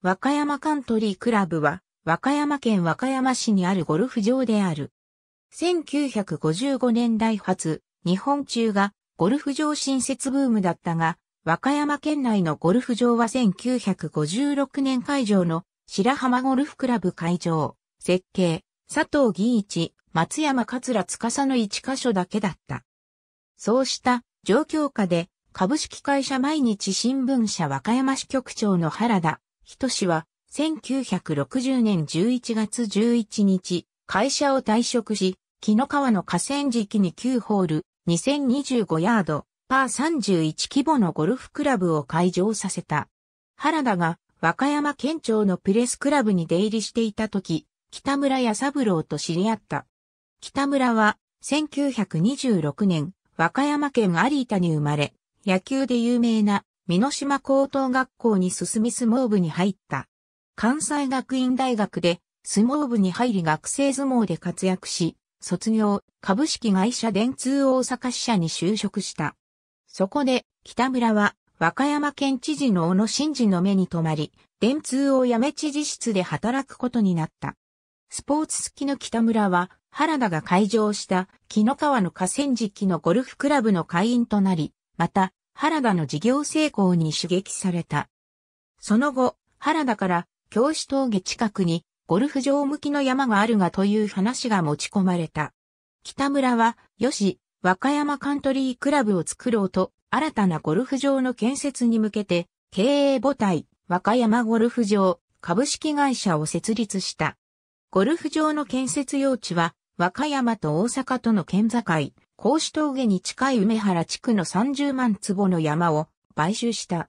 和歌山カントリークラブは、和歌山県和歌山市にあるゴルフ場である。1955年代初、日本中がゴルフ場新設ブームだったが、和歌山県内のゴルフ場は1956年会場の白浜ゴルフクラブ会場、設計、佐藤義一、松山桂司の一箇所だけだった。そうした状況下で株式会社毎日新聞社和歌山支局長の原田氏は、1960年11月11日、会社を退職し、木の川の河川敷に9ホール、2025ヤード、パー31規模のゴルフクラブを開場させた。原田が和歌山県庁のプレスクラブに出入りしていた時、北村や三郎と知り合った。北村は1926年、和歌山県有田に生まれ、野球で有名な美濃島高等学校に進み相撲部に入った。関西学院大学で相撲部に入り学生相撲で活躍し、卒業、株式会社電通大阪支社に就職した。そこで、北村は、和歌山県知事の小野真嗣の目に留まり、電通を辞め知事室で働くことになった。スポーツ好きの北村は、原田が会場した、木の川の河川敷のゴルフクラブの会員となり、また、原田の事業成功に刺激された。その後、原田から教師峠近くにゴルフ場向きの山があるがという話が持ち込まれた。北村は、よし、和歌山カントリークラブを作ろうと、新たなゴルフ場の建設に向けて、経営母体、和歌山ゴルフ場、株式会社を設立した。ゴルフ場の建設用地は、和歌山と大阪との県境、格子峠に近い梅原地区の30万坪の山を買収した。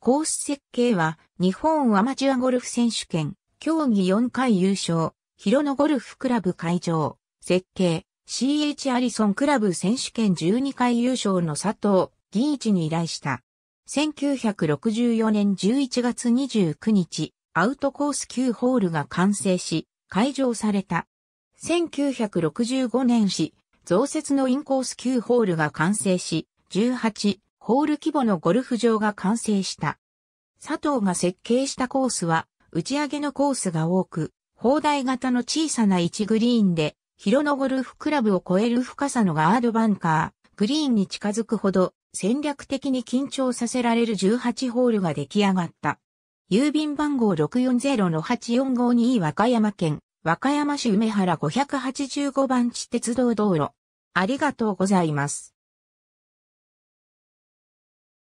コース設計は日本アマチュアゴルフ選手権、競技4回優勝、広野ゴルフクラブ会場、設計、CH アリソンクラブ選手権12回優勝の佐藤銀一に依頼した。1964年11月29日、アウトコース9ホールが完成し、開場された。1965年4、増設のインコース9ホールが完成し、18ホール規模のゴルフ場が完成した。佐藤が設計したコースは、打ち上げのコースが多く、砲台型の小さな1グリーンで、広野ゴルフクラブを超える深さのガードバンカー、グリーンに近づくほど戦略的に緊張させられる18ホールが出来上がった。郵便番号640-8452和歌山県和歌山市梅原585番地鉄道道路。ありがとうございます。